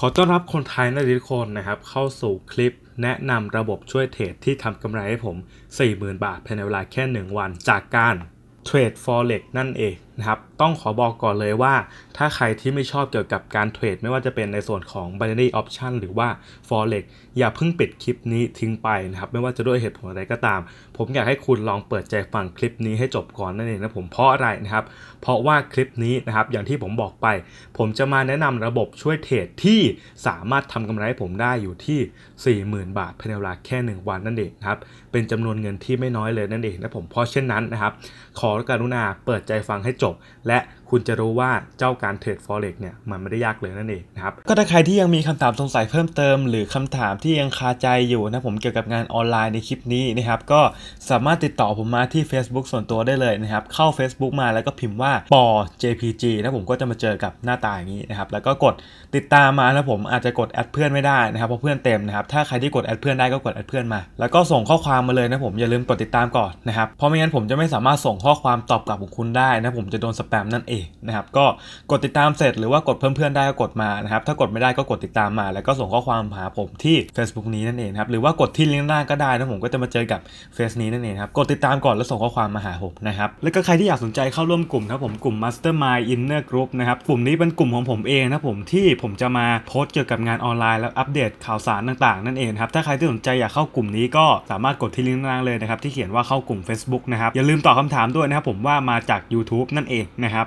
ขอต้อนรับคนไทยนะทุกคนนะครับ เข้าสู่คลิปแนะนำระบบช่วยเทรดที่ทำกำไรให้ผม 40,000 บาทภายในเวลาแค่ 1 วันจากการเทรด Forex นั่นเองนะครับต้องขอบอกก่อนเลยว่าถ้าใครที่ไม่ชอบเกี่ยวกับการเทรดไม่ว่าจะเป็นในส่วนของ binary option หรือว่า forex อย่าเพิ่งปิดคลิปนี้ทิ้งไปนะครับไม่ว่าจะด้วยเหตุผลอะไรก็ตาม ผมอยากให้คุณลองเปิดใจฟังคลิปนี้ให้จบก่อนนั่นเองนะผมเพราะอะไรนะครับ เพราะว่าคลิปนี้นะครับ อย่างที่ผมบอกไป ผมจะมาแนะนำระบบช่วยเทรดที่สามารถทำกำไรให้ผมได้อยู่ที่ 40,000 บาทภายในเวลาแค่1 วัน นั่นเองครับเป็นจำนวนเงินที่ไม่น้อยเลยนั่นเองนะผมเพราะเช่นนั้นนะครับขอกรุณาเปิดใจฟังให้จบบและคุณจะรู้ว่าเจ้าการเทรดฟอเร็กเนี่ยมันไม่ได้ยากเลยนั่นเองนะครับก็ถ้าใครที่ยังมีคำถามสงสัยเพิ่มเติม หรือคำถามที่ยังคาใจอยู่นะผมเกี่ยวกับงานออนไลน์ในคลิปนี้นะครับก็สามารถติดต่อผมมาที่ Facebook ส่วนตัวได้เลยนะครับเข้า Facebook มาแล้วก็พิมพ์ว่าปอ JPG นะผมก็จะมาเจอกับหน้าตาอย่างนี้นะครับแล้วก็กดติดตามมานะผมอาจจะกดแอดเพื่อนไม่ได้นะครับเพราะเพื่อนเต็มนะครับถ้าใครที่กดแอดเพื่อนได้ก็กดแอดเพื่อนมา แล้วก็ส่งข้อความมาเลยนะผมอย่าลืมกดติดตามก่อนนะครับเพราะไม่งั้นผมจะไม่สามารถส่งข้อความตอบกลับของคุณได้นะผมจะโดนสแปมนั่นเองเองนะครับก็กดติดตามเสร็จหรือว่ากดเพิ่มเพื่อนได้ก็กดมานะครับถ้ากดไม่ได้ก็กดติดตามมา แล้วก็ส่งข้อความหาผมที่ Facebook นี้นั่นเองครับหรือว่ากดที่ลิงก์ล่างก็ได้นะผมก็จะมาเจอกับเฟซนี้นั่นเองครับกดติดตามก่อนแล้วส่งข้อความมาหาผมนะครับแล้วก็ใครที่อยากสนใจเข้าร่วมกลุ่มครับผมกลุ่ม Mastermind Inner Group นะครับกลุ่มนี้เป็นกลุ่มของผมเองนะผมที่ผมจะมาโพสต์เกี่ยวกับงานออนไลน์แล้วอัปเดตข่าวสารต่างๆ นั่นเองครับถ้าใครที่สนใจอยากเข้ากลุ่มนี้ก็สามารถกดที่ลิงก์ล่างเลยนะครับที่เขียนว่าเข้ากลุ่ม Facebook นะครับอย่าลืมตอบคำถามด้วยนะครับผมว่ามาจาก YouTube นั่นเองนะครับ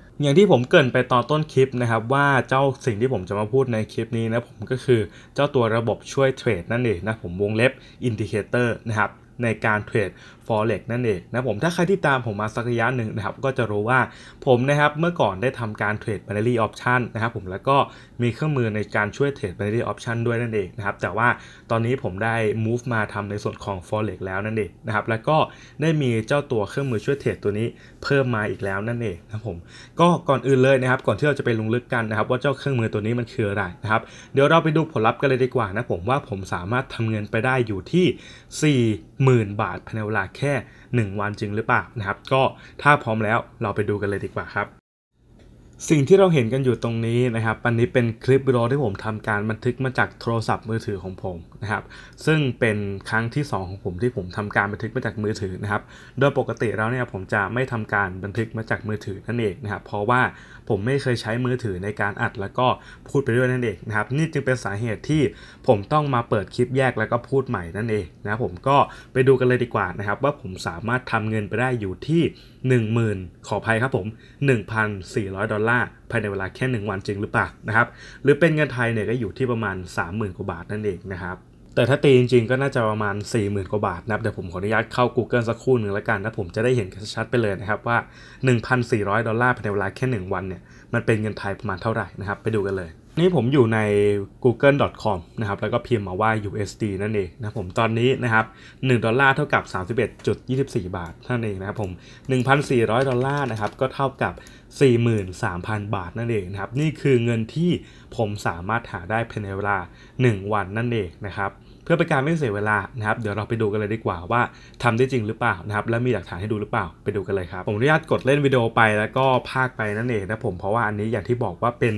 อย่างที่ผมเกินไปตอนต้นคลิปนะครับว่าเจ้าสิ่งที่ผมจะมาพูดในคลิปนี้นะ ผมก็คือเจ้าตัวระบบช่วยเทรดนั่นเองนะ ผมวงเล็บอินดิเคเตอร์นะครับในการเทรด Forex นั่นเองนะผมถ้าใครที่ตามผมมาสักระยะหนึ่งนะครับก็จะรู้ว่าผมนะครับเมื่อก่อนได้ทำการเทรด binary option นะครับผมแล้วก็มีเครื่องมือในการช่วยเทรด binary option ด้วยนั่นเองนะครับแต่ว่าตอนนี้ผมได้ move มาทำในส่วนของ Forex แล้วนั่นเองนะครับแล้วก็ได้มีเจ้าตัวเครื่องมือช่วยเทรดตัวนี้เพิ่มมาอีกแล้วนั่นเองนะผมก็ก่อนอื่นเลยนะครับก่อนที่เราจะไปลงลึกกันนะครับ ว่าเจ้าเครื่องมือตัวนี้มันคืออะไรนะครับเดี๋ยวเราไปดูผลลัพธ์กันเลยดีกว่านะผมว่าผมสามารถทำเงินไปได้อยู่ที่ 40,000 บาทภายในเวลาแค่ 1 วันจริงหรือเปล่านะครับก็ถ้าพร้อมแล้วเราไปดูกันเลยดีกว่าครับ สิ่งที่เราเห็นกันอยู่ตรงนี้นะครับอันนี้เป็นคลิปวิดีโอที่ผมทำการบันทึกมาจากโทรศัพท์มือถือของผมนะครับซึ่งเป็นครั้งที่ 2 ของผม ที่ผมทำการบันทึกมาจากมือถือนะครับ โดยปกติแล้วเนี่ยผมจะไม่ทำการบันทึกมาจากมือถือนั่นเองนะครับเพราะว่าผมไม่เคยใช้มือถือในการอัดแล้วก็พูดไปด้วยนั่นเองนะครับนี่จึงเป็นสาเหตุที่ผมต้องมาเปิดคลิปแยกแล้วก็พูดใหม่นั่นเองนะผมก็ไปดูกันเลยดีกว่านะครับ ว่าผมสามารถทำเงินไปได้อยู่ที่ 10,000 ขออภัยครับผม 1,400 ดอลลาร์ภายในเวลาแค่ 1 วันจริงหรือเปล่านะครับหรือเป็นเงินไทยเนี่ยก็อยู่ที่ประมาณ 30,000 กว่าบาทนั่นเองนะครับแต่ถ้าตีจริงๆก็น่าจะประมาณ 40,000 กว่าบาทนะครับ เดี๋ยวผมขออนุญาตเข้า Google สักครู่หนึ่งแล้วกันนะผมจะได้เห็นชัดๆไปเลยนะครับว่า 1,400 ดอลลาร์ภายในเวลาแค่ 1 วันเนี่ย มันเป็นเงินไทยประมาณเท่าไหร่นะครับ ไปดูกันเลย นี่ผมอยู่ใน google.com นะครับ แล้วก็พิมพ์มาว่า USD นั่นเองนะผมตอนนี้นะครับ1ดอลลาร์เท่ากับ 31.24บาทนั่นเองนะครับผม1,400ดอลลาร์นะครับก็เท่ากับ 43,000 บาทนั่นเองนะครับนี่คือเงินที่ผมสามารถหาได้ภายในเวลา1 วันนั่นเองนะครับเพื่อเป็นการไม่เสียเวลานะครับเดี๋ยวเราไปดูกันเลยดีกว่าว่าทำได้จริงหรือเปล่านะครับและมีหลักฐานให้ดูหรือเปล่าไปดูกันเลยครับผมอนุญาตกดเล่นวิดีโอไปแล้วก็พากไปนั่นเองนะผมเพราะว่าอันนี้อย่างที่บอกว่าเป็น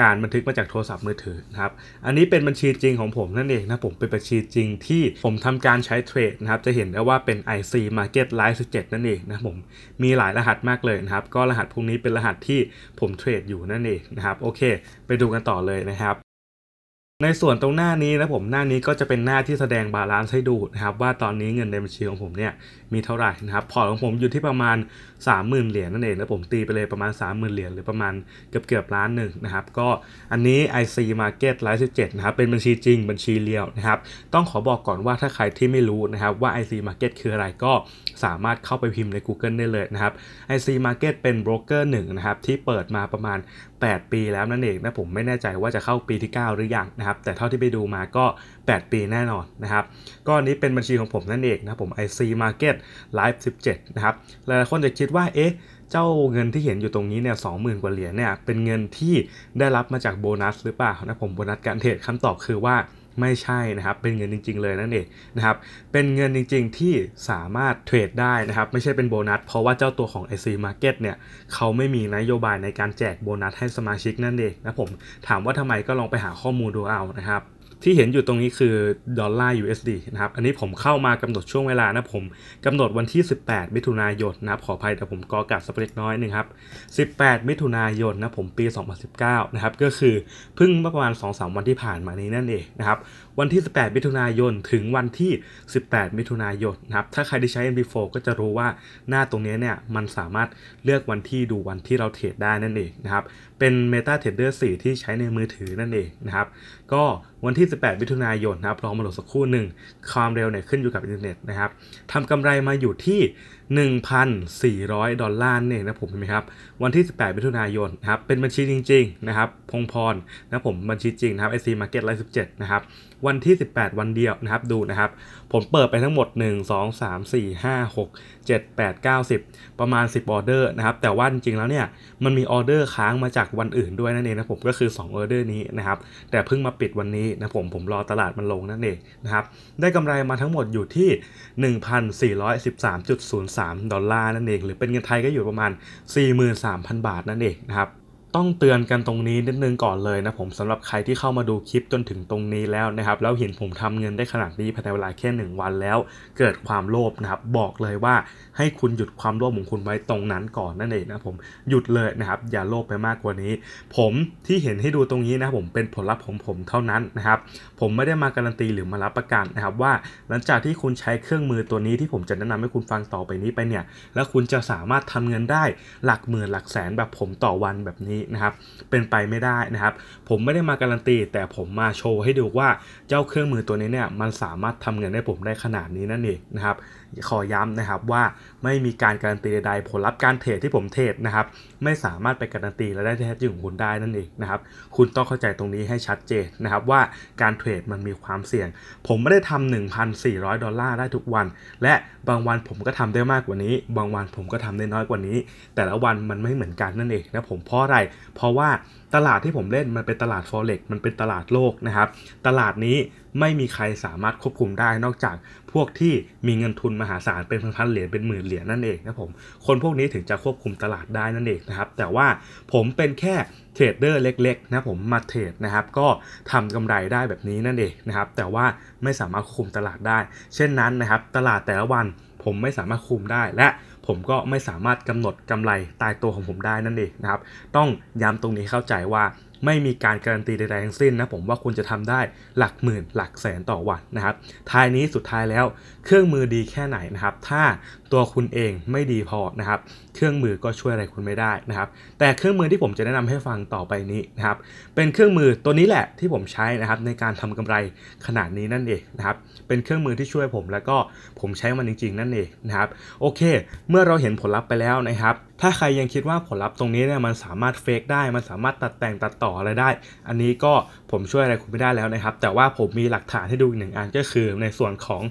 การบันทึกมาจากโทรศัพท์มือถือนะครับอันนี้เป็นบัญชีจริงของผมนั่นเองนะผมเป็นบัญชีจริงที่ผมทำการใช้เทรดนะครับจะเห็นได้ว่าเป็น IC Market Live 17นั่นเองนะผมมีหลายรหัสมากเลยนะครับ ก็รหัสพวกนี้เป็นรหัสที่ผมเทรดอยู่นั่นเองนะครับโอเค ไปดูกันต่อเลยนะครับในส่วนตรงหน้านี้นะผมหน้านี้ก็จะเป็นหน้าที่แสดงบาลานซ์ให้ดูนะครับว่าตอนนี้เงินในบัญชีของผมเนี่ยมีเท่าไหร่นะครับ พอของผมอยู่ที่ประมาณ 30,000 เหรียญนั่นเอง แล้วผมตีไปเลยประมาณ 30,000 เหรียญหรือประมาณเกือบเกือบล้านหนึ่งนะครับ ก็อันนี้ IC Market ไลฟ์บเนะครับ เป็นบัญชีจริงบัญชีเลี้ยวนะครับ ต้องขอบอกก่อนว่าถ้าใครที่ไม่รู้นะครับว่า IC Market คืออะไรก็สามารถเข้าไปพิมพ์ใน Google ได้เลยนะครับ IC Market เป็นโบรกเกอร์หนึ่งนะครับที่เปิดมาประมาณ 8 ปีแล้ว นั่นเองนะผมไม่แน่ใจว่าจะเข้าปีที่ 9 หรือยังนะครับ แต่เท่าที่ไปดูมาก็ 8 ปีแน่นอนนะครับก็นี้เป็นบัญชีของผมนั่นเองนะผม IC Market 17ไลฟ์17 นะครับหลายคนจะคิดว่าเอ๊ะเจ้าเงินที่เห็นอยู่ตรงนี้เนี่ยสองหมื่นกว่าเหรียญเนี่ยเป็นเงินที่ได้รับมาจากโบนัสหรือเปล่านะผมโบนัสการเทรดคำตอบคือว่าไม่ใช่นะครับ เป็นเงินจริง ๆเลยนั่นเองนะครับเป็นเงินจริง ๆ ที่สามารถเทรดได้นะครับไม่ใช่เป็นโบนัสเพราะว่าเจ้าตัวของ IC Market เนี่ย เขาไม่มีนโยบายในการแจกโบนัสให้สมาชิกนั่นเองนะผมถามว่าทำไมก็ลองไปหาข้อมูลดูเอานะครับที่เห็นอยู่ตรงนี้คือดอลลาร์ USD นะครับ อันนี้ผมเข้ามากำหนดช่วงเวลานะผมกำหนดวันที่ 18 มิถุนายนนะครับขออภัยแต่ผมกอกาดสเปรดน้อยนึงครับ 18 มิถุนายนนะผมปี 2019 นะครับก็คือเพิ่งประมาณ 2-3 วันที่ผ่านมานี้นั่นเองนะครับวันที่ 18 มิถุนายนถึงวันที่ 18 มิถุนายนนะครับถ้าใครได้ใช้ MB4 ก็จะรู้ว่าหน้าตรงนี้เนี่ยมันสามารถเลือกวันที่ดูวันที่เราเทรดได้นั่นเองนะครับเป็น MetaTrader 4 ที่ใช้ในมือถือนั่นเองนะครับก็วันที่ 18 มิถุนายนนะครับลองมาโหลดสักคู่หนึ่ง ความเร็วเนี่ยขึ้นอยู่กับอินเทอร์เน็ตนะครับ ทำกำไรมาอยู่ที่1,400 ดอลลาร์ เนี่ยนะผมเห็นไหมครับวันที่ 18มิถุนายน นะครับ เป็นบัญชีจริง ๆ นะครับ พงพร นะผม บัญชีจริงนะครับ i c Market ไลฟ์17 นะครับ วันที่ 18 วันเดียวนะครับ ดูนะครับ ผมเปิดไปทั้งหมด 1 2 3 4 5 6 7 8 9 10 ประมาณ 10ออเดอร์นะครับ แต่ว่าจริง ๆ แล้วเนี่ย มันมีออเดอร์ค้างมาจากวันอื่นด้วยนั่นเองนะผม ก็คือ2ออเดอร์นี้นะครับแต่เพิ่งมาปิดวันนี้นะผมผมรอตลาดมันลงนั่นเองนะครับได้กำไรมาทั้งหมดอยู่ที่ 1,413.03 3 ดอลลาร์นั่นเองหรือเป็นเงินไทยก็อยู่ประมาณ 43,000 บาทนั่นเองนะครับต้องเตือนกันตรงนี้นิดนึงก่อนเลยนะผมสำหรับใครที่เข้ามาดูคลิปจนถึงตรงนี้แล้วนะครับแล้วเห็นผมทำเงินได้ขนาดนี้ภายในเวลาแค่1วันแล้ว เกิดความโลภนะครับบอกเลยว่าให้คุณหยุดความโลภของคุณไว้ตรงนั้นก่อนนั่นเองนะผมหยุดเลยนะครับอย่าโลภไปมากกว่านี้ ผมที่เห็นให้ดูตรงนี้นะผมเป็นผลลัพธ์ของผมเท่านั้นนะครับผมไม่ได้มาการันตีหรือมารับประกันนะครับว่าหลังจากที่คุณใช้เครื่องมือตัวนี้ที่ผมจะแนะนำให้คุณฟังต่อไปนี้ไปเนี่ย แล้วคุณจะสามารถทำเงินได้หลักหมื่นหลักแสนแบบผมต่อวันแบบนี้นะครับเป็นไปไม่ได้นะครับผมไม่ได้มาการันตีแต่ผมมาโชว์ให้ดูว่าเจ้าเครื่องมือตัวนี้เนี่ยมันสามารถทำเงินให้ผมได้ขนาดนี้นั่นเองนะครับขอย้ำนะครับว่าไม่มีการการันตีใดๆผลลัพธ์การเทรดที่ผมเทรดนะครับไม่สามารถไปการันตีและได้แท้จริงของคุณได้นั่นเองนะครับคุณต้องเข้าใจตรงนี้ให้ชัดเจนนะครับว่าการเทรดมันมีความเสี่ยงผมไม่ได้ทำ1,400ดอลลาร์ได้ทุกวัน และบางวันผมก็ทำได้มากกว่านี้ บางวันผมก็ทำได้น้อยกว่านี้ แต่ละวันมันไม่เหมือนกันนั่นเองนะผมเพราะอะไรเพราะว่าตลาดที่ผมเล่นมันเป็นตลาด forex มันเป็นตลาดโลกนะครับ ตลาดนี้ไม่มีใครสามารถควบคุมได้ นอกจากพวกที่มีเงินทุนมหาศาลเป็นพันๆเหรียญเป็นหมื่นเหรียญนั่นเองนะผมคนพวกนี้ถึงจะควบคุมตลาดได้นั่นเองนะครับแต่ว่าผมเป็นแค่เทรดเดอร์เล็กๆนะผมมาเทรดนะครับก็ทำกำไรได้แบบนี้นั่นเองนะครับแต่ว่าไม่สามารถควบคุมตลาดได้ เช่นนั้นนะครับตลาดแต่ละวันผมไม่สามารถคุมได้และผมก็ไม่สามารถกำหนดกำไรตายตัวของผมได้นั่นเองนะครับ ต้องย้ำตรงนี้เข้าใจว่าไม่มีการการันตีใดๆทั้งสิ้นนะผมว่าคุณจะทำได้หลักหมื่นหลักแสนต่อวันนะครับ ท้ายนี้สุดท้ายแล้ว เครื่องมือดีแค่ไหนนะครับ ถ้าตัวคุณเองไม่ดีพอนะครับ เครื่องมือก็ช่วยอะไรคุณไม่ได้นะครับ แต่เครื่องมือที่ผมจะแนะนำให้ฟังต่อไปนี้นะครับ เป็นเครื่องมือตัวนี้แหละที่ผมใช้นะครับ ในการทำกำไรขนาดนี้นั่นเองนะครับ เป็นเครื่องมือที่ช่วยผม แล้วก็ผมใช้มันจริง ๆ นั่นเองนะครับ โอเค เมื่อเราเห็นผลลัพธ์ไปแล้วนะครับถ้าใครยังคิดว่าผลลัพธ์ตรงนี้เนี่ยมันสามารถเฟกได้มันสามารถตัดแต่งตัดต่ออะไรได้ อันนี้ก็ผมช่วยอะไรคุณไม่ได้แล้วนะครับ แต่ว่าผมมีหลักฐานให้ดูอีกหนึ่งอันก็คือในส่วนของ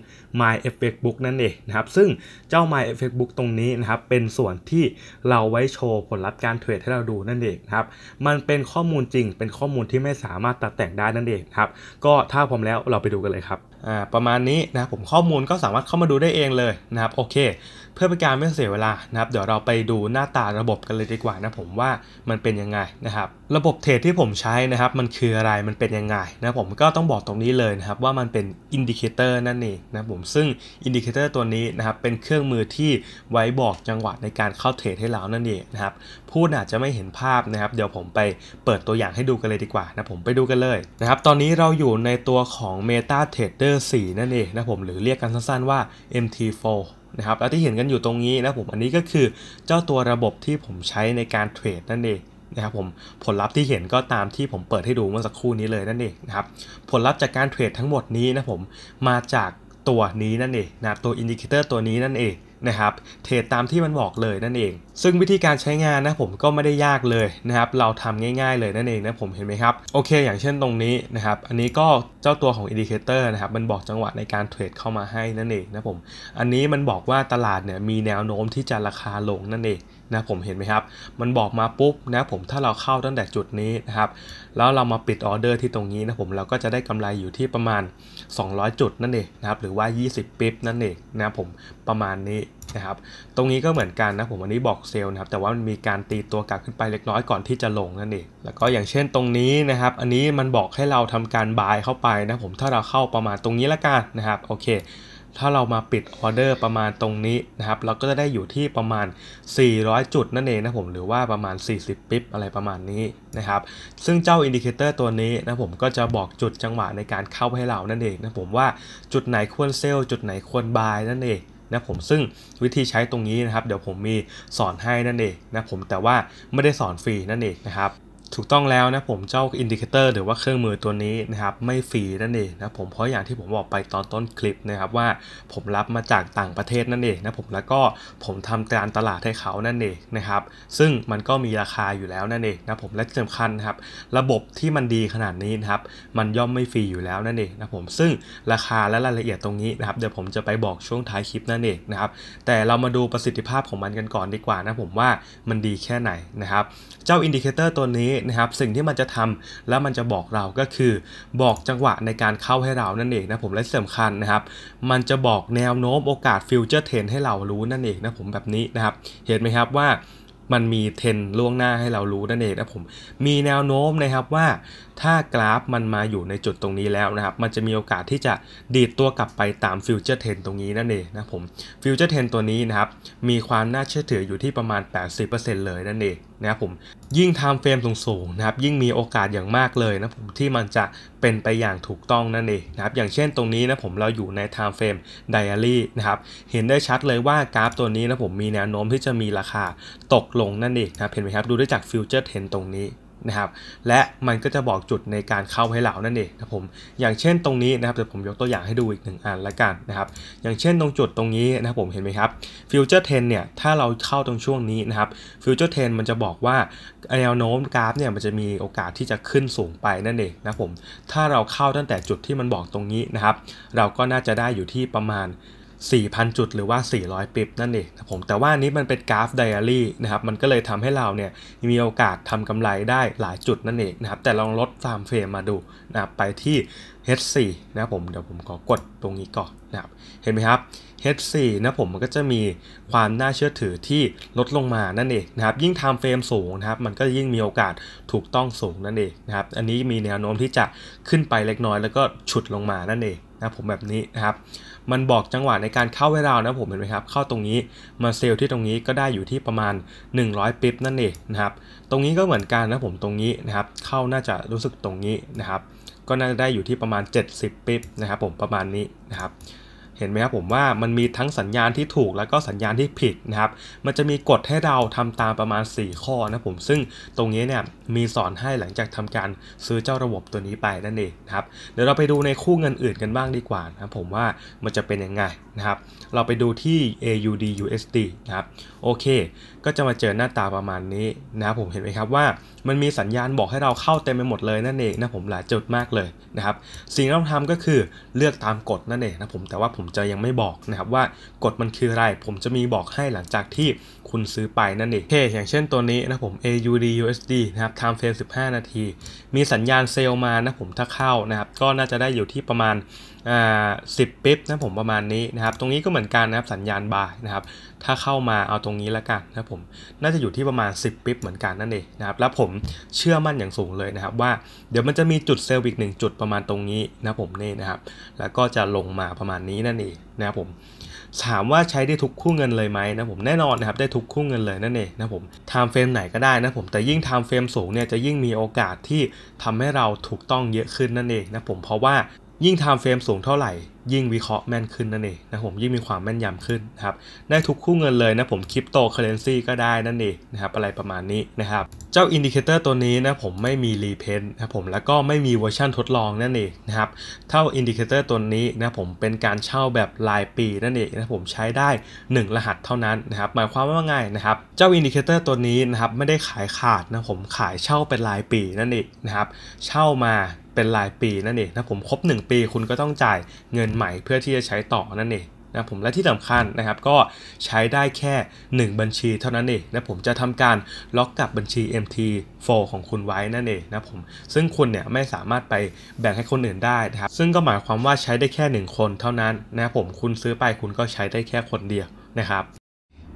My Effect Book นั่นเองนะครับซึ่งเจ้า My Effect Book ตรงนี้นะครับ เป็นส่วนที่เราไว้โชว์ผลลัพธ์การเทรดให้เราดูนั่นเองนะครับมันเป็นข้อมูลจริงเป็นข้อมูลที่ไม่สามารถตัดแต่งได้นั่นเองครับก็ถ้าพร้อมแล้วเราไปดูกันเลยครับประมาณนี้นะผมข้อมูลก็สามารถเข้ามาดูได้เองเลยนะครับโอเคเพื่อเป็นการไม่เสียเวลานะครับ เดี๋ยวเราไปดูหน้าตาระบบกันเลยดีกว่านะ ผมว่ามันเป็นยังไงนะครับระบบเทรดที่ผมใช้นะครับมันคืออะไรมันเป็นยังไงนะผมก็ต้องบอกตรงนี้เลยนะครับว่ามันเป็นอินดิเคเตอร์นั่นเองนะผมซึ่งอินดิเคเตอร์ตัวนี้นะครับเป็นเครื่องมือที่ไว้บอกจังหวะในการเข้าเทรดให้เรานั่นเองนะครับพูดอาจจะไม่เห็นภาพนะครับเดี๋ยวผมไปเปิดตัวอย่างให้ดูกันเลยดีกว่านะผมไปดูกันเลยนะครับตอนนี้เราอยู่ในตัวของ Meta Trader 4 นั่นเองนะผมหรือเรียกกันสั้นๆว่า MT4 นะครับแล้วที่เห็นกันอยู่ตรงนี้นะผมอันนี้ก็คือเจ้าตัวระบบที่ผมใช้ในการเทรดนั่นเองนะครับผมผลลัพธ์ที่เห็นก็ตามที่ผมเปิดให้ดูเมื่อสักครู่นี้เลยนั่นเองนะครับผลลัพธ์จากการเทรดทั้งหมดนี้นะผมมาจากตัวนี้นั่นเองนะตัวอินดิเคเตอร์ตัวนี้นั่นเองนะครับเทรดตามที่มันบอกเลยนั่นเอง ซึ่งวิธีการใช้งานนะผมก็ไม่ได้ยากเลยนะครับเราทำง่ายๆเลยนั่นเองนะผมเห็นไหมครับโอเค อย่างเช่นตรงนี้นะครับอันนี้ก็เจ้าตัวของอินดิเคเตอร์นะครับมันบอกจังหวะในการเทรดเข้ามาให้นั่นเองนะผมอันนี้มันบอกว่าตลาดเนี่ยมีแนวโน้มที่จะราคาลงนั่นเองนะผมเห็นไหมครับมันบอกมาปุ๊บนะผมถ้าเราเข้าตั้งแต่จุดนี้นะครับแล้วเรามาปิดออเดอร์ที่ตรงนี้นะผมเราก็จะได้กำไรอยู่ที่ประมาณ 200 จุดนั่นเองนะครับหรือว่า 20ปิ๊บนั่นเองนะผมประมาณนี้นะครับ ตรงนี้ก็เหมือนกันนะผมวันนี้บอกเซลล์นะครับ แต่ว่ามันมีการตีตัวกลับขึ้นไปเล็กน้อยก่อนที่จะลงนั่นเองแล้วก็อย่างเช่นตรงนี้นะครับ อันนี้มันบอกให้เราทำการบายเข้าไปนะผมถ้าเราเข้าประมาณตรงนี้ละกันนะครับโอเคถ้าเรามาปิดออเดอร์ประมาณตรงนี้นะครับเราก็จะได้อยู่ที่ประมาณ 400 จุดนั่นเองนะผมหรือว่าประมาณ 40 ปิ๊บอะไรประมาณนี้นะครับ ซึ่งเจ้าอินดิเคเตอร์ตัวนี้นะผมก็จะบอกจุดจังหวะในการเข้าให้เรานั่นเองนะผมว่าจุดไหนควรเซลล์จุดไหนควรบายนั่นเองนะผมซึ่งวิธีใช้ตรงนี้นะครับ เดี๋ยวผมมีสอนให้นั่นเองนะผมแต่ว่าไม่ได้สอนฟรีนั่นเองนะครับถูกต้องแล้วนะผมเจ้าอินดิเคเตอร์หรือว่าเครื่องมือตัวนี้ นะครับ ไม่ฟรีนั่นเองนะผมเพราะอย่างที่ผมบอกไปตอนต้นคลิปนะครับว่าผมรับมาจากต่างประเทศนั่นเองนะผมแล้วก็ผมทำการตลาดให้เขานั่นเองนะครับ ซึ่งมันก็มีราคาอยู่แล้วนั่นเองนะผมและสำคัญนะครับระบบที่มันดีขนาดนี้นะครับมันย่อมไม่ฟรีอยู่แล้วนั่นเองนะผมซึ่งราคาและรายละเอียดตรงนี้นะครับเดี๋ยวผมจะไปบอกช่วงท้ายคลิปนั่นเองนะครับแต่เรามาดูประสิทธิภาพของมันกันก่อนดีกว่านะผมว่ามันดีแค่ไหนนะครับเจ้าอินดิเคเตอร์ตัวนี้้นะครับสิ่งที่มันจะทำแล้วมันจะบอกเราก็คือ บอกจังหวะในการเข้าให้เรานั่นเองนะผมและสำคัญนะครับ มันจะบอกแนวโน้มโอกาสฟิวเจอร์เทนให้เรารู้นั่นเองนะผมแบบนี้นะครับ เห็นไหมครับว่ามันมีเทนล่วงหน้าให้เรารู้นั่นเองนะผมมีแนวโน้มนะครับว่าถ้ากราฟมันมาอยู่ในจุดตรงนี้แล้วนะครับ มันจะมีโอกาสที่จะดีดตัวกลับไปตามฟิวเจอร์เทนตรงนี้นั่นเองนะผม ฟิวเจอร์เทนตัวนี้นะครับ มีความน่าเชื่อถืออยู่ที่ประมาณ 80%เลยนั่นเองนะครับผม ยิ่งไทม์เฟรมสูงๆนะครับ ยิ่งมีโอกาสอย่างมากเลยนะผมที่มันจะเป็นไปอย่างถูกต้องนั่นเองนะครับ อย่างเช่นตรงนี้นะผมเราอยู่ในไทม์เฟรมไดอารี่นะครับ เห็นได้ชัดเลยว่ากราฟตัวนี้นะผมมีแนวโน้มที่จะมีราคาตกลงนั่นเองนะครับเห็นไหมครับดูได้จากฟิวเจอร์เทนตรงนี้นะครับและมันก็จะบอกจุดในการเข้าให้เรานั่นเองนะผมอย่างเช่นตรงนี้นะครับเดี๋ยวผมยกตัวอย่างให้ดูอีกหนึ่งอันละกันนะครับอย่างเช่นตรงจุดตรงนี้นะครับผมเห็นไหมครับฟิวเจอร์เทนเนี่ยถ้าเราเข้าตรงช่วงนี้นะครับฟิวเจอร์เทนมันจะบอกว่าแนวโน้มกราฟเนี่ยมันจะมีโอกาสที่จะขึ้นสูงไปนั่นเองนะผมถ้าเราเข้าตั้งแต่จุดที่มันบอกตรงนี้นะครับเราก็น่าจะได้อยู่ที่ประมาณ4,000 จุดหรือว่า 400ปิบนั่นเองครับผมแต่ว่านี้มันเป็นกราฟไดอารี่นะครับ มันก็เลยทำให้เราเนี่ย มีโอกาสทำกำไรได้หลายจุดนั่นเองนะครับ แต่ลองลดตามเฟรมมาดู นะครับ ไปที่ H4 นะผมเดี๋ยวผมขอกดตรงนี้ก่อนนะครับ เห็นไหมครับ H4 นะผมมันก็จะมีความน่าเชื่อถือที่ลดลงมานั่นเองนะครับ ยิ่งทำเฟรมสูงนะครับมันก็ยิ่งมีโอกาสถูกต้องสูงนั่นเองนะครับอันนี้มีแนวโน้มที่จะขึ้นไปเล็กน้อยแล้วก็ฉุดลงมานั่นเองนะผมแบบนี้นะครับมันบอกจังหวะในการเข้าไวลานะผมเห็นไหมครับ เข้าตรงนี้มาเซลที่ตรงนี้ก็ได้อยู่ที่ประมาณ 100ปิ๊บนั่นเองนะครับ ตรงนี้ก็เหมือนกันนะผมตรงนี้นะครับ เข้าน่าจะรู้สึกตรงนี้นะครับ ก็น่าจะได้อยู่ที่ประมาณ 70 ปิ๊บนะครับ ผมประมาณนี้นะครับเห็นไหมครับผมว่ามันมีทั้งสัญญาณที่ถูกแล้วก็สัญญาณที่ผิดนะครับ มันจะมีกฎให้เราทำตามประมาณ 4 ข้อนะผมซึ่งตรงนี้เนี่ยมีสอนให้หลังจาก ทำการซื้อเจ้าระบบตัวนี้ไปนั่นเองนะครับเดี๋ยวเราไปดูในคู่เงินอื่นกันบ้างดีกว่านะครับผมว่ามันจะเป็นยังไงนะครับเราไปดูที่ AUD USD นะครับโอเคก็จะมาเจอหน้าตาประมาณนี้นะครับผมเห็นไหมครับว่ามันมีสัญญาณบอกให้เราเข้าเต็มไปหมดเลยนั่นเองนะผมหลายจุดมากเลยนะครับสิ่งที่เราทำก็คือเลือกตามกฎนั่นเองนะผมแต่ว่าผมมจะยังไม่บอกนะครับว่ากฎมันคืออะไร ผมจะมีบอกให้หลังจากที่คุณซื้อไปนั่นเองอเค อย่างเช่นตัวนี้นะผม AUD USD นะครับ time frame 15 นาที มีสัญญาณเซลล์มานะผมถ้าเข้านะครับ ก็น่าจะได้อยู่ที่ประมาณสิบปิ๊บนะผมประมาณนี้นะครับตรงนี้ก็เหมือนกันนะครับสัญญาณบายนะครับถ้าเข้ามาเอาตรงนี้แล้วกันนะผมน่าจะอยู่ที่ประมาณ 10ปิ๊บเหมือนกันนั่นเองนะครับแล้วผมเชื่อมั่นอย่างสูงเลยนะครับ ว่าเดี๋ยวมันจะมีจุดเซลล์อีกหนึ่งจุดประมาณตรงนี้นะผมนี่นะครับแล้วก็จะลงมาประมาณนี้นั่นเองนะครับผมถามว่าใช้ได้ทุกคู่เงินเลยไหมนะผมแน่นอนนะครับได้ทุกคู่เงินเลยนั่นเองนะผมไทม์เฟรมไหนก็ได้นะผมแต่ยิ่งไทม์เฟรมสูงเนี่ยจะยิ่งมีโอกาสที่ทำให้เราถูกต้องเยอะขึ้นนั่นเองนะผมเพราะว่ายิ่งไทม์เฟรมสูงเท่าไหร่ยิ่งวิเคราะห์แม่นขึ้นนั่นเองนะผมยิ่งมีความแม่นยำขึ้นนะครับได้ทุกคู่เงินเลยนะ ผมคริปโตเคอเรนซีก็ได้นั่นเองนะครับอะไรประมาณนี้นะครับ เจ้าอินดิเคเตอร์ตัวนี้นะผมไม่มีรีเพนนะผมแล้วก็ไม่มีเวอร์ชันทดลองนั่นเองนะครับเท่าอินดิเคเตอร์ตัวนี้นะผมเป็นการเช่าแบบรายปีนั่นเองนะผมใช้ได้ 1 รหัสเท่านั้นนะครับหมายความว่าไงนะครับ เจ้าอินดิเคเตอร์ตัวนี้นะครับไม่ได้ขายขาดนะผมขายเช่าเป็นรายปีนั่นเองนะครับเช่ามาเป็นรายปีนั่นเองนะผมครบ 1 ปีคุณก็ต้องจ่ายเงินใหม่เพื่อที่จะใช้ต่อนั่นเองนะผมและที่สำคัญนะครับก็ใช้ได้แค่ 1 บัญชีเท่านั้นเองนะผมจะทำการล็อกกับบัญชี MT4 ของคุณไว้นั่นเองนะผมซึ่งคุณเนี่ยไม่สามารถไปแบ่งให้คนอื่นได้นะครับซึ่งก็หมายความว่าใช้ได้แค่ 1 คนเท่านั้นนะผมคุณซื้อไปคุณก็ใช้ได้แค่คนเดียวนะครับ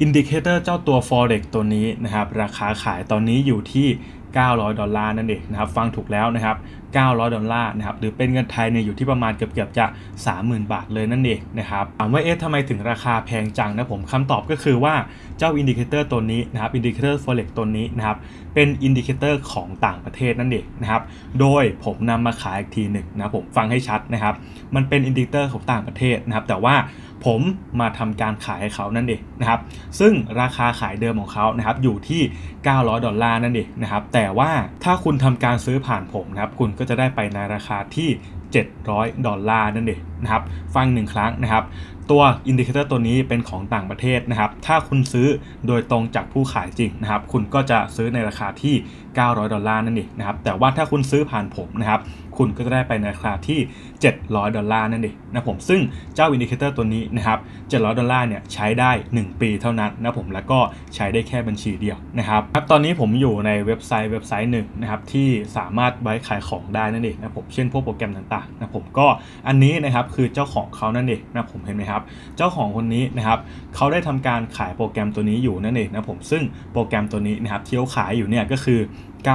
อินดิเคเตอร์เจ้าตัว Forex ตัวนี้นะครับ ราคาขายตอนนี้อยู่ที่ 900 ดอลลาร์นั่นเองนะครับ ฟังถูกแล้วนะครับ900 ดอลลาร์นะครับ หรือเป็นเงินไทยเนี่ย อยู่ที่ประมาณเกือบเกือบจะ 30,000 บาทเลยนั่นเองนะครับ ถามว่าเอ๊ะทำไมถึงราคาแพงจังนะผมคำตอบก็คือว่าเจ้าอินดิเคเตอร์ตัวนี้นะครับอินดิเคเตอร์ฟอเร็กตัวนี้นะครับเป็นอินดิเคเตอร์ของต่างประเทศนั่นเองนะครับโดยผมนำมาขายอีกทีหนึ่งนะผมฟังให้ชัดนะครับ มันเป็นอินดิเคเตอร์ของต่างประเทศนะครับแต่ว่าผมมาทำการขายให้เขานั่นเองนะครับซึ่งราคาขายเดิมของเขานะครับอยู่ที่ 900 ดอลลาร์นั่นเองนะครับแต่ว่าถ้าคุณทำการซื้อผ่านผมนะครับคุณก็จะได้ไปในราคาที่700ดอลลาร์นั่นเองนะครับฟังหนึ่งครั้งนะครับ ตัวอินดิเคเตอร์ตัวนี้เป็นของต่างประเทศนะครับ ถ้าคุณซื้อโดยตรงจากผู้ขายจริงนะครับคุณก็จะซื้อในราคาที่900ดอลลาร์นั่นเองนะครับแต่ว่าถ้าคุณซื้อผ่านผมนะครับคุณก็จะได้ไปในราคาที่700 ดอลลาร์นั่นเองนะผมซึ่งเจ้าอินดิเคเตอร์ตัวนี้นะครับ700ดอลลาร์เนี่ยใช้ได้ 1 ปีเท่านั้นนะผมแล้วก็ใช้ได้แค่บัญชีเดียวนะครับ ครับตอนนี้ผมอยู่ในเว็บไซต์เว็บไซต์หนึ่งนะครับ ที่สามารถไว้ขายของได้นั่นเองนะผมเช่นพวกโปรแกรมต่างๆนะผมก็อันนี้นะครับคือเจ้าของเขานั่นเองนะผมเห็นไหมครับ เจ้าของคนนี้นะครับเขาได้ทำการขายโปรแกรมตัวนี้อยู่นั่นเองนะผมซึ่งโปรแกรมตัวนี้นะครับที่เขาขายอยู่เนี่ยก็คือ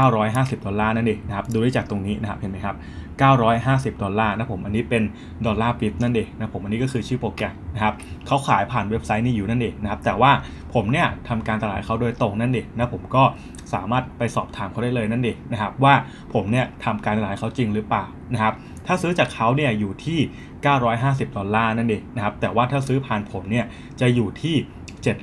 950ดอลลาร์นั่นเองนะครับดูได้จากตรงนี้นะครับเห็นไหมครับ950ดอลลาร์นะผมอันนี้เป็นดอลลาร์ปิดนั่นเองนะผมอันนี้ก็คือชื่อโปรแกรมนะครับเขาขายผ่านเว็บไซต์นี้อยู่นั่นเองนะครับแต่ว่าผมเนี่ยทำการตลาดเขาโดยตรงนั่นเองนะผมก็สามารถไปสอบถามเขาได้เลยนั่นเองนะครับว่าผมเนี่ยทำการตลาดเขาจริงหรือเปล่านะครับถ้าซื้อจากเขาเนี่ยอยู่ที่950ดอลลาร์นั่นเองนะครับแต่ว่าถ้าซื้อผ่านผมเนี่ยจะอยู่ที่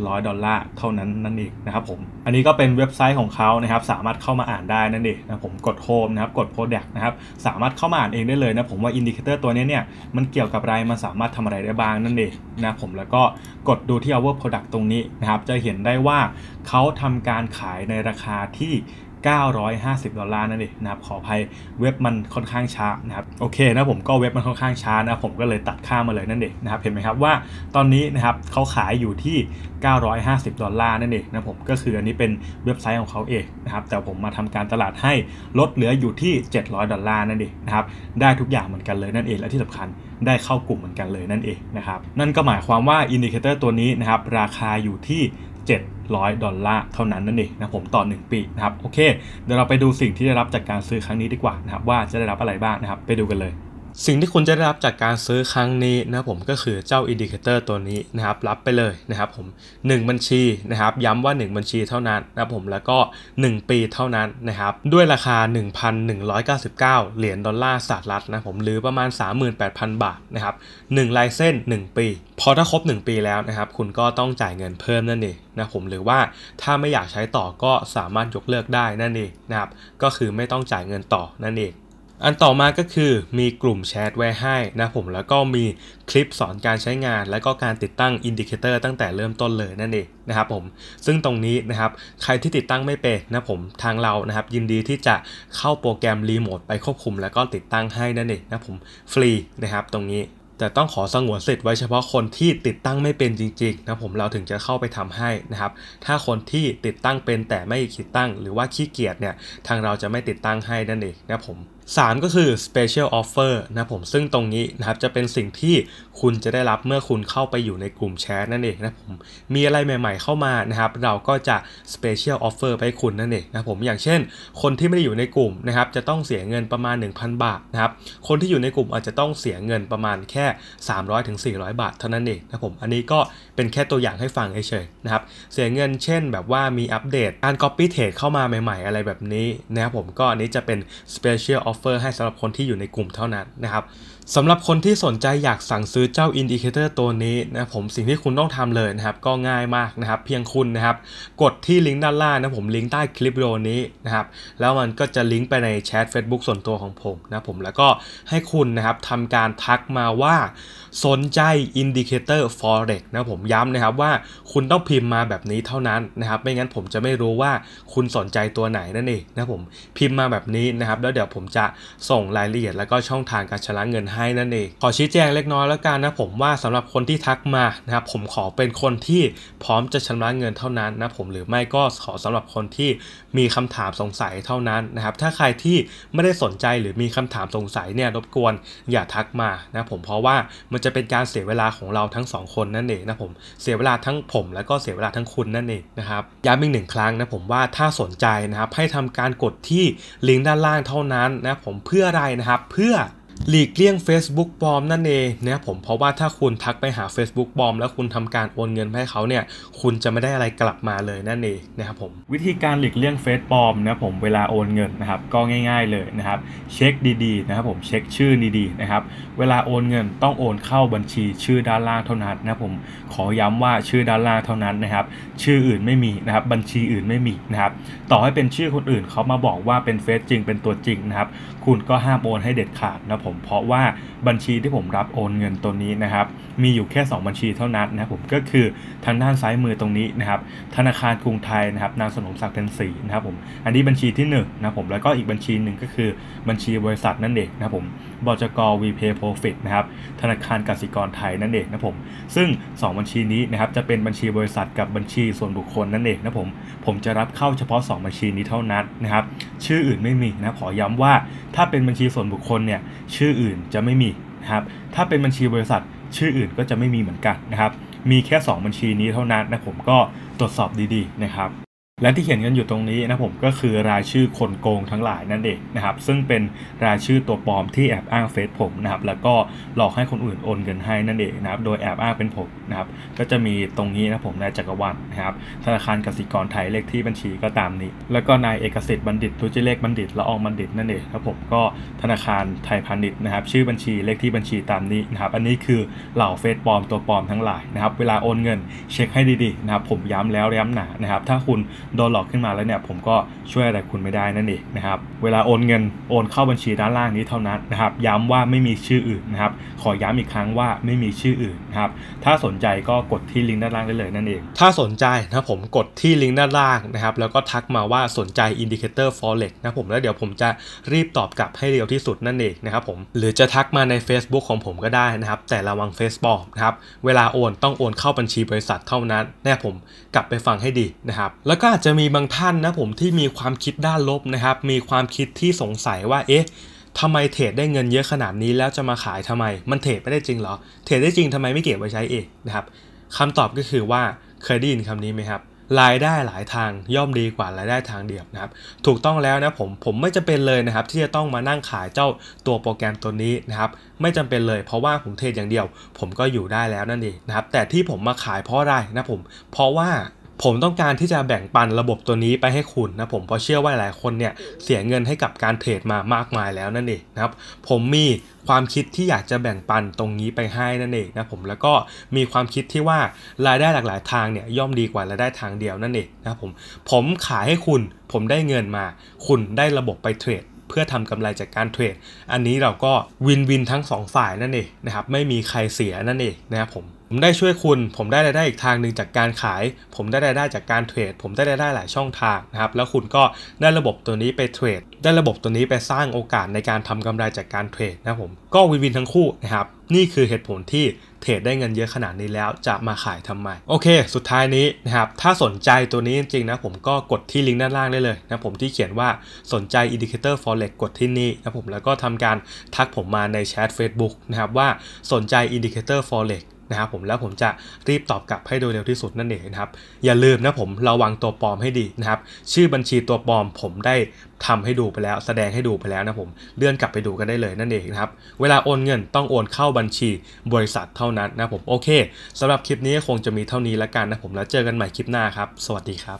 700 ดอลลาร์เท่านั้นนั่นเองนะครับผมอันนี้ก็เป็นเว็บไซต์ของเขานะครับ สามารถเข้ามาอ่านได้นั่นเองนะผมกดโฮมนะครับกด p รดักต์นะครับ สามารถเข้ามาอ่านเองได้เลยนะผมว่าอินดิเคเตอร์ตัวนี้เนี่ยมันเกี่ยวกับอะไร มัน สามารถทำอะไรได้บ้างนั่นเองนะผมแล้วก็กดดูที่ our product ตรงนี้ นะครับ จะเห็นได้ว่าเขาทำการขายในราคาที่950ดอลลาร์นั่นเองนะครับ ขออภัยเว็บมันค่อนข้างช้านะครับโอเคนะผมก็เว็บมันค่อนข้างช้านะผมก็เลยตัดค่ามาเลยนั่นเองนะครับเห็นไหมครับว่าตอนนี้นะครับเขาขายอยู่ที่950ดอลลาร์นั่นเองนะผมก็คืออันนี้เป็นเว็บไซต์ของเขาเองนะครับแต่ผมมาทำการตลาดให้ลดเหลืออยู่ที่ 700ดอลลาร์นั่นเองนะครับได้ทุกอย่างเหมือนกันเลยนั่นเอง และที่สำคัญได้เข้ากลุ่มเหมือนกันเลยนั่นเองนะครับนั่นก็หมายความว่าอินดิเคเตอร์ตัวนี้นะครับราคาอยู่ที่ 7 1 0 0ดอลลาร์เท่านั้นนั่นเองนะผมต่อ 1 ปีนะครับ โอเคเดี๋ยวเราไปดูสิ่งที่ได้รับจากการซื้อครั้งนี้ดีกว่านะครับ ว่าจะได้รับอะไรบ้างนะครับไปดูกันเลยสิ่งที่คุณจะได้รับจากการซื้อครั้งนี้นะผมก็คือเจ้าอินดิเคเตอร์ตัวนี้นะครับ รับไปเลยนะครับผม 1 บัญชีนะครับ ย้ำว่า 1 บัญชีเท่านั้นนะผมแล้วก็ 1 ปีเท่านั้นนะครับ ด้วยราคา 1,199 เหรียญดอลลาร์สหรัฐนะผมหรือประมาณ 38,000 บาทนะครับ1ลายเส้น 1 ปี พอถ้าครบ 1 ปีแล้วนะครับ คุณก็ต้องจ่ายเงินเพิ่มนั่นเองนะผมหรือว่าถ้าไม่อยากใช้ต่อก็สามารถยกเลิกได้นั่นเองนะครับก็คือไม่ต้องจ่ายเงินต่อนั่นเองอันต่อมาก็คือมีกลุ่มแชทไว้ให้นะผมแล้วก็มีคลิปสอนการใช้งานและก็การติดตั้งอินดิเคเตอร์ตั้งแต่เริ่มต้นเลยนั่นเองนะครับผมซึ่งตรงนี้นะครับใครที่ติดตั้งไม่เป็นนะผมทางเรานะครับยินดีที่จะเข้าโปรแกรมรีโมทไปควบคุมแล้วก็ติดตั้งให้นั่นเองนะผมฟรีนะครับตรงนี้ แต่ต้องขอสงวนสิทธิ์ไว้เฉพาะคนที่ติดตั้งไม่เป็นจริงๆนะผมเราถึงจะเข้าไปทำให้นะครับถ้าคนที่ติดตั้งเป็น แต่ไม่ติดตั้งหรือว่าขี้เกียจเนี่ยทางเราจะไม่ติดตั้งให้นั่นเองนะผม3ก็คือ special offer นะผมซึ่งตรงนี้นะครับจะเป็นสิ่งที่คุณจะได้รับเมื่อคุณเข้าไปอยู่ในกลุ่มแชทนั่นเองนะผมมีอะไรใหม่ๆ เข้ามานะครับเราก็จะ special offer ไปคุณนั่นเองนะผมอย่างเช่น คนที่ไม่ได้อยู่ในกลุ่มนะครับจะต้องเสียเงินประมาณ 1,000 บาทนะครับคนที่อยู่ในกลุ่มอาจจะต้องเสียเงินประมาณแค่ 300-400 บาท เท่านั้นเองนะผมอันนี้ก็เป็นแค่ตัวอย่างให้ฟังเฉยๆนะครับ เสียเงินเช่นแบบว่ามีอัปเดต การ Copy Trade เข้ามาใหม่ๆอะไรแบบนี้ นะครับผมก็อันนี้จะเป็น Special Offer ให้สำหรับคนที่อยู่ในกลุ่มเท่านั้นนะครับสำหรับคนที่สนใจอยากสั่งซื้อเจ้าอินดิเคเตอร์ตัวนี้นะผมสิ่งที่คุณต้องทำเลยนะครับก็ง่ายมากนะครับเพียงคุณนะครับกดที่ลิงก์ด้านล่างนะผมลิงก์ใต้คลิปวิดีโอนี้นะครับแล้วมันก็จะลิงก์ไปในแชท Facebook ส่วนตัวของผมนะผมแล้วก็ให้คุณนะครับทำการทักมาว่าสนใจอินดิเคเตอร์ forex นะผมย้ำนะครับว่าคุณต้องพิมพ์มาแบบนี้เท่านั้นนะครับไม่งั้นผมจะไม่รู้ว่าคุณสนใจตัวไหนนั่นเองนะผมพิมพ์มาแบบนี้นะครับแล้วเดี๋ยวผมจะส่งรายละเอียดแล้วก็ช่องทางการชำระเงินให้นั่นเอง ขอชี้แจงเล็กน้อยแล้วกันนะผมว่าสำหรับคนที่ทักมานะครับผมขอเป็นคนที่พร้อมจะชำระเงินเท่านั้นนะผมหรือไม่ก็ขอสำหรับคนที่มีคำถามสงสัยเท่านั้นนะครับถ้าใครที่ไม่ได้สนใจหรือมีคำถามสงสัยเนี่ยรบกวนอย่าทักมานะผมเพราะว่ามันจะเป็นการเสียเวลาของเราทั้ง2คนนั่นเองนะผมเสียเวลาทั้งผมแล้วก็เสียเวลาทั้งคุณนั่นเองนะครับย้ำอีกหนึ่งครั้งนะผมว่าถ้าสนใจนะครับให้ทำการกดที่ลิงก์ด้านล่างเท่านั้นนะผมเพื่ออะไรนะครับเพื่อหลีกเลี่ยง Facebook ปลอมนั่นเองนะผมเพราะว่าถ้าคุณทักไปหา Facebook ปลอมแล้วคุณทำการโอนเงินให้เขาเนี่ยคุณจะไม่ได้อะไรกลับมาเลยนั่นเองนะครับผมวิธีการหลีกเลี่ยงเฟซปลอมนะผมเวลาโอนเงินนะครับก็ง่ายๆเลยนะครับเช็คดีๆนะครับผมเช็คชื่อดีๆนะครับเวลาโอนเงินต้องโอนเข้าบัญชีชื่อด้านล่างเท่านั้นนะผมขอย้ำว่าชื่อด้านล่างเท่านั้นนะครับ ชื่ออื่นไม่มีนะครับ บัญชีอื่นไม่มีนะครับ ต่อให้เป็นชื่อคนอื่นเขามาบอกว่าเป็นเฟซจริง เป็นตัวจริงนะครับ คุณก็ห้ามโอนให้เด็ดขาดนะผมเพราะว่าบัญชีที่ผมรับโอนเงินตัวนี้นะครับ มีอยู่แค่ 2 บัญชีเท่านั้นนะผมก็คือทางด้านซ้ายมือตรงนี้นะครับ ธนาคารกรุงไทยนะครับ นางสนมศักดิ์เท็สีนะครับผม อันนี้บัญชีที่1นะครับผม แล้วก็อีกบัญชีหนึ่งก็คือบัญชีบริษัทนั่นเองนะครับผมบจกวีเพย์โปรฟิตนะครับ ธนาคารกสิกรไทยนั่นเองนะผม ซึ่ง 2 บัญชีนี้นะครับจะเป็นบัญชีบริษัทกับบัญชีส่วนบุคคลนั่นเองนะผม ผมจะรับเข้าเฉพาะ2บัญชีนี้เท่านั้นนะครับ ชื่ออื่นไม่มีนะ ขอย้ำว่าถ้าเป็นบัญชีส่วนบุคคลเนี่ยชื่ออื่นจะไม่มีนะครับ ถ้าเป็นบัญชีบริษัทชื่ออื่นก็จะไม่มีเหมือนกันนะครับมีแค่ 2 บัญชีนี้เท่านั้นนะผมก็ตรวจสอบดีๆนะครับและที่เขียนกันอยู่ตรงนี้นะผมก็คือรายชื่อคนโกงทั้งหลายนั่นเองนะครับ ซึ่งเป็นรายชื่อตัวปลอมที่แอบอ้างเฟซผมนะครับแล้วก็หลอกให้คนอื่น โอนเงินให้นั่นเองนะครับโดยแอบอ้างเป็นผมนะครับก็จะมีตรงนี้นะผมนายจักรวรรดินะครับธนาคารกสิกรไทยเลขที่บัญชีก็ตามนี้ แล้วก็นายเอกสิทธิ์บัณฑิตทุจริเลขบัณฑิตละอองบัณฑิตนั่นเองครับผมก็ธนาคารไทยพาณิชย์นะครับชื่อบัญชีเลขที่บัญชีตามนี้นะครับอันนี้คือเหล่าเฟซปลอมตัวปลอมทั้งหลายนะครับเวลาโอนเงินเช็คให้ดีๆนะครับผมย้ำแล้วย้ำหนานะครับถ้าคุณโดนหลอกขึ้นมาแล้วเนี่ยผมก็ช่วยอะไรคุณไม่ได้นั่นเองนะครับเวลาโอนเงินโอนเข้าบัญชีด้านล่างนี้เท่านั้นนะครับย้ำว่าไม่มีชื่ออื่นนะครับขอย้ำอีกครั้งว่าไม่มีชื่ออื่นนะครับถ้าสนใจก็กดที่ลิงก์ด้านล่างได้เลยนั่นเองถ้าสนใจนะผมกดที่ลิงก์ด้านล่างนะครับแล้วก็ทักมาว่าสนใจอินดิเคเตอร์ฟอเร็กนะผมแล้วเดี๋ยวผมจะรีบตอบกลับให้เร็วที่สุดนั่นเองนะครับผมหรือจะทักมาใน Facebook ของผมก็ได้นะครับแต่ระวังเฟซบอกนะครับเวลาโอนต้องโอนเข้าบัญชีบริษัทเท่านั้นน่ผมกลับไปฟังให้ดีนะครับแล้วก็อาจจะมีบางท่านนะผมที่มีความคิดด้านลบนะครับ มีความคิดที่สงสัยว่าเอ๊ะทำไมเทรดได้เงินเยอะขนาดนี้ แล้วจะมาขายทำไมมันเทรดไม่ได้จริงเหรอเทรดได้จริงทำไมไม่เก็บไว้ใช้เองนะครับคำตอบก็คือว่าเคยได้ยินคำนี้ไหมครับรายได้หลายทางย่อมดีกว่ารายได้ทางเดียวนะครับ ถูกต้องแล้วนะผมผมไม่จำเป็นเลยนะครับ ที่จะต้องมานั่งขายเจ้าตัวโปรแกรมตัวนี้นะครับ ไม่จำเป็นเลย เพราะว่าผมเทรดอย่างเดียว ผมก็อยู่ได้แล้วนั่นเองนะครับ แต่ที่ผมมาขายเพราะอะไรนะผมเพราะว่าผมต้องการที่จะแบ่งปันระบบตัวนี้ไปให้คุณนะผมเพราะเชื่อว่าหลายคนเนี่ยเสียเงินให้กับการเทรดมามากมายแล้วนั่นเองนะครับผมมีความคิดที่อยากจะแบ่งปันตรงนี้ไปให้นั่นเองนะผมแล้วก็มีความคิดที่ว่ารายได้หลากหลายทางเนี่ยย่อมดีกว่ารายได้ทางเดียวนั่นเองนะผมผมขายให้คุณผมได้เงินมาคุณได้ระบบไปเทรดเพื่อทำกำไรจากการเทรดอันนี้เราก็วินวินทั้ง2ฝ่ายนั่นเองนะครับไม่มีใครเสียนั่นเองนะครับผมผมได้ช่วยคุณ ผมได้รายได้อีกทางหนึ่งจากการขาย ผมได้รายได้จากการเทรด ผมได้รายได้หลายช่องทางนะครับ แล้วคุณก็ได้ระบบตัวนี้ไปเทรดได้ระบบตัวนี้ไปสร้างโอกาสในการทำกำไรจากการเทรดนะผม ก็วินวินทั้งคู่นะครับ นี่คือเหตุผลที่เทรดได้เงินเยอะขนาดนี้แล้วจะมาขายทำไม โอเค สุดท้ายนี้นะครับ ถ้าสนใจตัวนี้จริงๆนะผมก็กดที่ลิงก์ด้านล่างได้เลยนะผมที่เขียนว่าสนใจ Indicator Forex กดที่นี่นะผมแล้วก็ทำการทักผมมาในแชท Facebook นะครับว่าสนใจ Indicator Forex นะครับผมแล้วผมจะรีบตอบกลับให้โดยเร็วที่สุดนั่นเองนะครับอย่าลืมนะผมระวังตัวปลอมให้ดีนะครับชื่อบัญชีตัวปลอมผมได้ทำให้ดูไปแล้วแสดงให้ดูไปแล้วนะผมเลื่อนกลับไปดูกันได้เลยนั่นเองนะครับเวลาโอนเงินต้องโอนเข้าบัญชีบริษัทเท่านั้นนะผมโอเค สำหรับคลิปนี้คงจะมีเท่านี้ละกันนะผมแล้วเจอกันใหม่คลิปหน้าครับ สวัสดีครับ